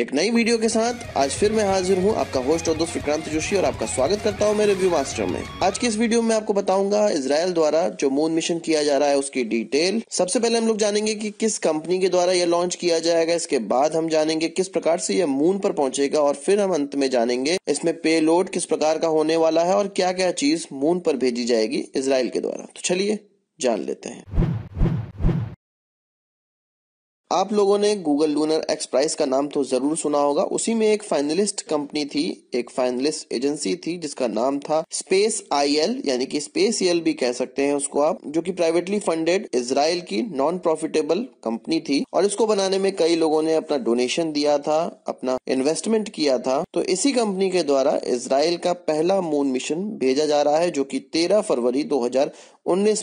एक नई वीडियो के साथ आज फिर मैं हाजिर हूँ आपका होस्ट और दोस्त विक्रांत जोशी और आपका स्वागत करता हूँ मेरे रिव्यू मास्टर में आज की इस वीडियो में आपको बताऊंगा इसराइल द्वारा जो मून मिशन किया जा रहा है उसकी डिटेल सबसे पहले हम लोग जानेंगे कि किस कंपनी के द्वारा यह लॉन्च किया जाएगा इसके बाद हम जानेंगे किस प्रकार से यह मून पर पहुंचेगा और फिर हम अंत में जानेंगे इसमें पे लोड किस प्रकार का होने वाला है और क्या क्या चीज मून पर भेजी जाएगी इसराइल के द्वारा तो चलिए जान लेते हैं आप लोगों ने गूगल लूनर एक्स प्राइस का नाम तो जरूर सुना होगा उसी में एक फाइनलिस्ट कंपनी थी एक फाइनलिस्ट एजेंसी थी जिसका नाम था स्पेस आईएल यानी कि स्पेस एल भी कह सकते हैं उसको आप जो कि प्राइवेटली फंडेड इसराइल की नॉन प्रॉफिटेबल कंपनी थी और इसको बनाने में कई लोगों ने अपना डोनेशन दिया था अपना इन्वेस्टमेंट किया था तो इसी कंपनी के द्वारा इसराइल का पहला मून मिशन भेजा जा रहा है जो की तेरह फरवरी दो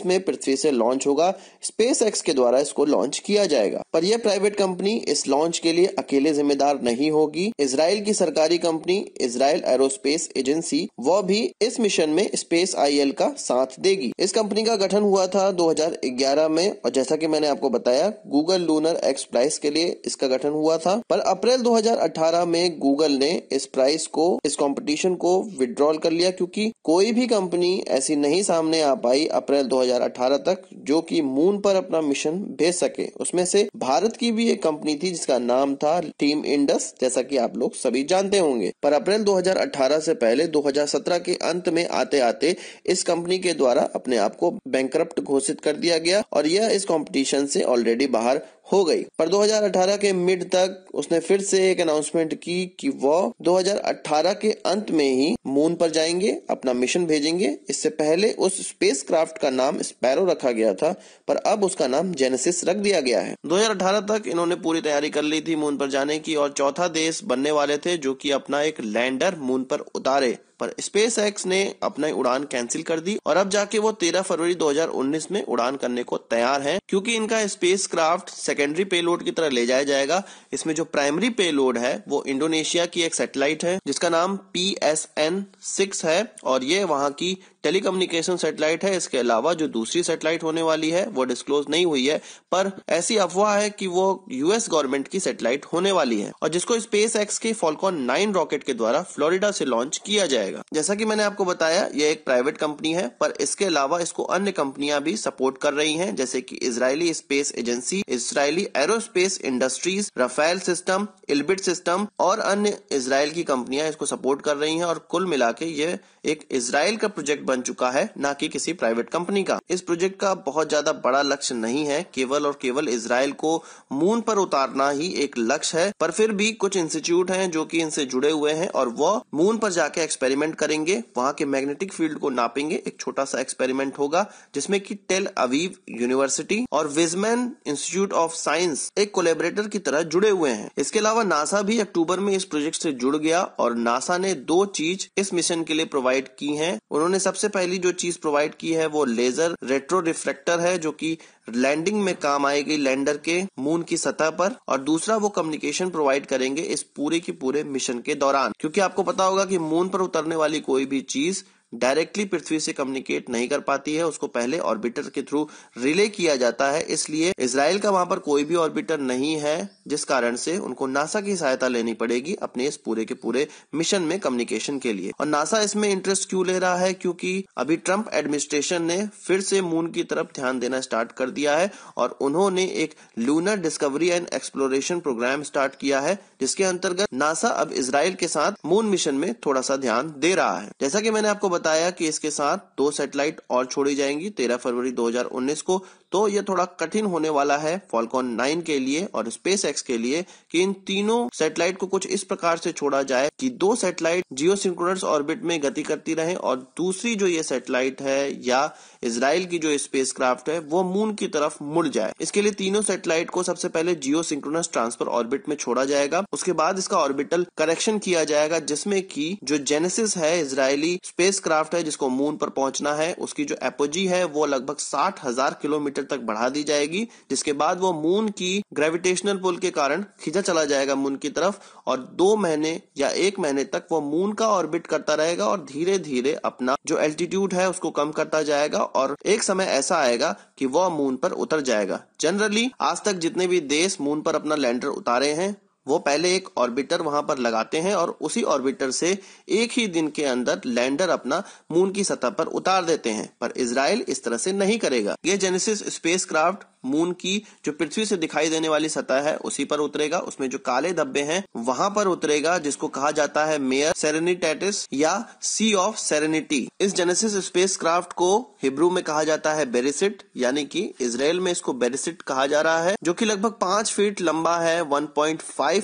में पृथ्वी से लॉन्च होगा स्पेस एक्स के द्वारा इसको लॉन्च किया जाएगा पर यह प्राइवेट कंपनी इस लॉन्च के लिए अकेले जिम्मेदार नहीं होगी इसराइल की सरकारी कंपनी इसराइल एरोस्पेस एजेंसी वह भी इस मिशन में स्पेस आईएल का साथ देगी इस कंपनी का गठन हुआ था 2011 में और जैसा कि मैंने आपको बताया गूगल लूनर एक्स प्राइस के लिए इसका गठन हुआ था पर अप्रैल 2018 में गूगल ने इस प्राइस को इस कंपटीशन को विड्रॉल कर लिया क्योंकि कोई भी कंपनी ऐसी नहीं सामने आ पाई अप्रैल 2018 तक जो कि मून पर अपना मिशन भेज सके उसमें से भारत भारत की भी एक कंपनी थी जिसका नाम था टीम इंडस जैसा कि आप लोग सभी जानते होंगे पर अप्रैल 2018 से पहले 2017 के अंत में आते आते इस कंपनी के द्वारा अपने आप को बैंक घोषित कर दिया गया और यह इस कॉम्पिटिशन से ऑलरेडी बाहर हो गई पर 2018 के मिड तक उसने फिर से एक अनाउंसमेंट की कि वह 2018 के अंत में ही मून पर जाएंगे अपना मिशन भेजेंगे इससे पहले उस स्पेसक्राफ्ट का नाम स्पैरो रखा गया था पर अब उसका नाम जेनेसिस रख दिया गया है 2018 तक इन्होंने पूरी तैयारी कर ली थी मून पर जाने की और चौथा देश बनने वाले थे जो कि अपना एक लैंडर मून पर उतारे पर स्पेस एक्स ने अपना उड़ान कैंसिल कर दी और अब जाके वो 13 फरवरी 2019 में उड़ान करने को तैयार हैं क्योंकि इनका स्पेस क्राफ्ट सेकेंडरी पेलोड की तरह ले जाया जाएगा इसमें जो प्राइमरी पेलोड है वो इंडोनेशिया की एक सैटेलाइट है जिसका नाम पी एस एन सिक्स है और ये वहां की टेलीकम्युनिकेशन सैटेलाइट है इसके अलावा जो दूसरी सैटेलाइट होने वाली है वो डिस्क्लोज नहीं हुई है पर ऐसी अफवाह है कि वो यूएस गवर्नमेंट की सैटेलाइट होने वाली है और जिसको स्पेस एक्स के फॉल्कॉन नाइन रॉकेट के द्वारा फ्लोरिडा से लॉन्च किया जाए जाएगा जैसा कि मैंने आपको बताया ये एक प्राइवेट कंपनी है पर इसके अलावा इसको अन्य कंपनियां भी सपोर्ट कर रही हैं जैसे कि Israeli space agency Israeli aerospace industries Rafael system Elbit system और अन्य इसराइल की कंपनियां इसको सपोर्ट कर रही है और कुल मिला के ये एक इसराइल का प्रोजेक्ट बन चुका है न कि किसी प्राइवेट कंपनी का इस प्रोजेक्ट का बहुत ज्यादा बड़ा लक्ष्य नहीं है केवल और केवल इसराइल को मून पर उतारना ही एक लक्ष्य है पर फिर भी कुछ इंस्टीट्यूट हैं जो कि इनसे जुड़े हुए हैं और वह मून पर जाके एक्सपेरिमेंट एक्सपेरिमेंट करेंगे वहां के मैग्नेटिक फील्ड को नापेंगे एक छोटा सा एक्सपेरिमेंट होगा जिसमें कि टेल अवीव यूनिवर्सिटी और विजमैन इंस्टीट्यूट ऑफ साइंस एक कोलेबरेटर की तरह जुड़े हुए हैं इसके अलावा नासा भी अक्टूबर में इस प्रोजेक्ट से जुड़ गया और नासा ने दो चीज इस मिशन के लिए प्रोवाइड की है उन्होंने सबसे पहली जो चीज प्रोवाइड की है वो लेजर रेट्रो रिफ्लेक्टर है जो की लैंडिंग में काम आएगी लैंडर के मून की सतह पर और दूसरा वो कम्युनिकेशन प्रोवाइड करेंगे इस पूरे के पूरे मिशन के दौरान क्योंकि आपको पता होगा कि मून पर उतरने वाली कोई भी चीज डायरेक्टली पृथ्वी से कम्युनिकेट नहीं कर पाती है उसको पहले ऑर्बिटर के थ्रू रिले किया जाता है इसलिए इसराइल का वहां पर कोई भी ऑर्बिटर नहीं है जिस कारण से उनको नासा की सहायता लेनी पड़ेगी अपने इस पूरे के पूरे मिशन में कम्युनिकेशन के लिए और नासा इसमें इंटरेस्ट क्यों ले रहा है क्योंकि अभी ट्रंप एडमिनिस्ट्रेशन ने फिर से मून की तरफ ध्यान देना स्टार्ट कर दिया है और उन्होंने एक lunar discovery and exploration program start किया है जिसके अंतर्गत नासा अब इसराइल के साथ मून मिशन में थोड़ा सा ध्यान दे रहा है जैसा की मैंने आपको बताया कि इसके साथ दो सैटेलाइट और छोड़ी जाएंगी 13 फरवरी 2019 को तो यह थोड़ा कठिन होने वाला है फॉलकॉन नाइन के लिए और स्पेस एक्स के लिए कि इन तीनों सैटेलाइट को कुछ इस प्रकार से छोड़ा जाए कि दो सैटेलाइट जियो सिंक्रोनस ऑर्बिट में गति करती रहे और दूसरी जो ये सैटेलाइट है या इसराइल की जो स्पेस है वो मून की तरफ मुड़ जाए इसके लिए तीनों सैटेलाइट को सबसे पहले जियो सिंक्रोनस ट्रांसफर ऑर्बिट में छोड़ा जाएगा उसके बाद इसका ऑर्बिटल करेक्शन किया जाएगा जिसमें की जो जेनेसिस है इसराइली स्पेस स्पेसक्राफ्ट है जिसको मून पर पहुंचना है उसकी जो एपोजी है वो लगभग साठ हजार किलोमीटर तक बढ़ा दी जाएगी जिसके बाद वो मून की ग्रेविटेशनल पुल के कारण खींचा चला जाएगा मून की तरफ और दो महीने या एक महीने तक वो मून का ऑर्बिट करता रहेगा और धीरे धीरे अपना जो एल्टीट्यूड है उसको कम करता जाएगा और एक समय ऐसा आएगा कि वह मून पर उतर जाएगा जनरली आज तक जितने भी देश मून पर अपना लैंडर उतारे हैं वो पहले एक ऑर्बिटर वहां पर लगाते हैं और उसी ऑर्बिटर से एक ही दिन के अंदर लैंडर अपना मून की सतह पर उतार देते हैं पर इसराइल इस तरह से नहीं करेगा ये जेनेसिस स्पेसक्राफ्ट मून की जो पृथ्वी से दिखाई देने वाली सतह है उसी पर उतरेगा उसमें जो काले धब्बे हैं वहां पर उतरेगा जिसको कहा जाता है मेयर सेरेनिटेटिस या सी ऑफ सेरेनिटी इस जेनेसिस स्पेसक्राफ्ट को हिब्रू में कहा जाता है बेरिसिट यानी कि इसराइल में इसको बेरिसिट कहा जा रहा है जो कि लगभग पांच फीट लंबा है वन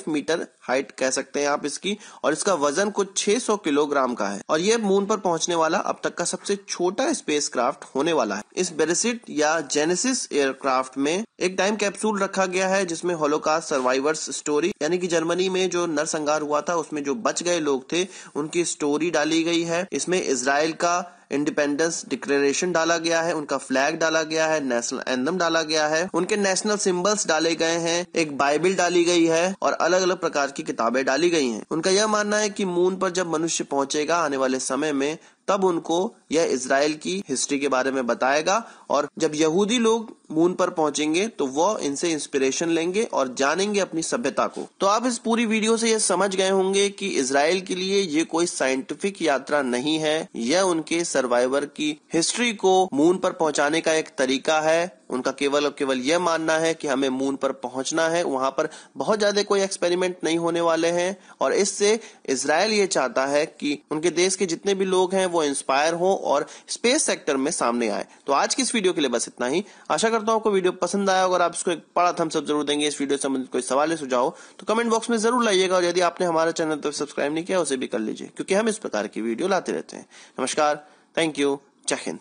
मीटर हाइट कह सकते हैं आप इसकी और इसका वजन कुछ 600 किलोग्राम का है और ये मून पर पहुंचने वाला अब तक का सबसे छोटा स्पेसक्राफ्ट होने वाला है इस बेरेसिट या जेनेसिस एयरक्राफ्ट में एक टाइम कैप्सूल रखा गया है जिसमें होलोकास्ट सर्वाइवर्स स्टोरी यानी कि जर्मनी में जो नरसंहार हुआ था उसमें जो बच गए लोग थे उनकी स्टोरी डाली गई है इसमें इसराइल का इंडिपेंडेंस डिक्लेरेशन डाला गया है उनका फ्लैग डाला गया है नेशनल एंथम डाला गया है उनके नेशनल सिंबल्स डाले गए हैं एक बाइबल डाली गई है और अलग अलग प्रकार की किताबें डाली गई हैं उनका यह मानना है कि मून पर जब मनुष्य पहुंचेगा आने वाले समय में तब उनको यह इसराइल की हिस्ट्री के बारे में बताएगा और जब यहूदी लोग मून पर पहुंचेंगे तो वह इनसे इंस्पिरेशन लेंगे और जानेंगे अपनी सभ्यता को तो आप इस पूरी वीडियो से यह समझ गए होंगे कि इसराइल के लिए ये कोई साइंटिफिक यात्रा नहीं है यह उनके सर्वाइवर की हिस्ट्री को मून पर पहुंचाने का एक तरीका है उनका केवल और केवल यह मानना है कि हमें मून पर पहुंचना है वहां पर बहुत ज्यादा कोई एक्सपेरिमेंट नहीं होने वाले हैं और इससे इसराइल ये चाहता है कि उनके देश के जितने भी लोग हैं वो इंस्पायर हो और स्पेस सेक्टर में सामने आए तो आज की इस वीडियो के लिए बस इतना ही आशा करता हूँ आपको वीडियो पसंद आया अगर आप इसको एक बड़ा सब जरूर देंगे इस वीडियो संबंधित कोई सवाल या सुझाव तो कमेंट बॉक्स में जरूर लाइएगा और यदि आपने हमारा चैनल तो सब्सक्राइब नहीं किया उसे भी कर लीजिए क्योंकि हम इस प्रकार की वीडियो लाते रहते हैं नमस्कार थैंक यू जय हिंद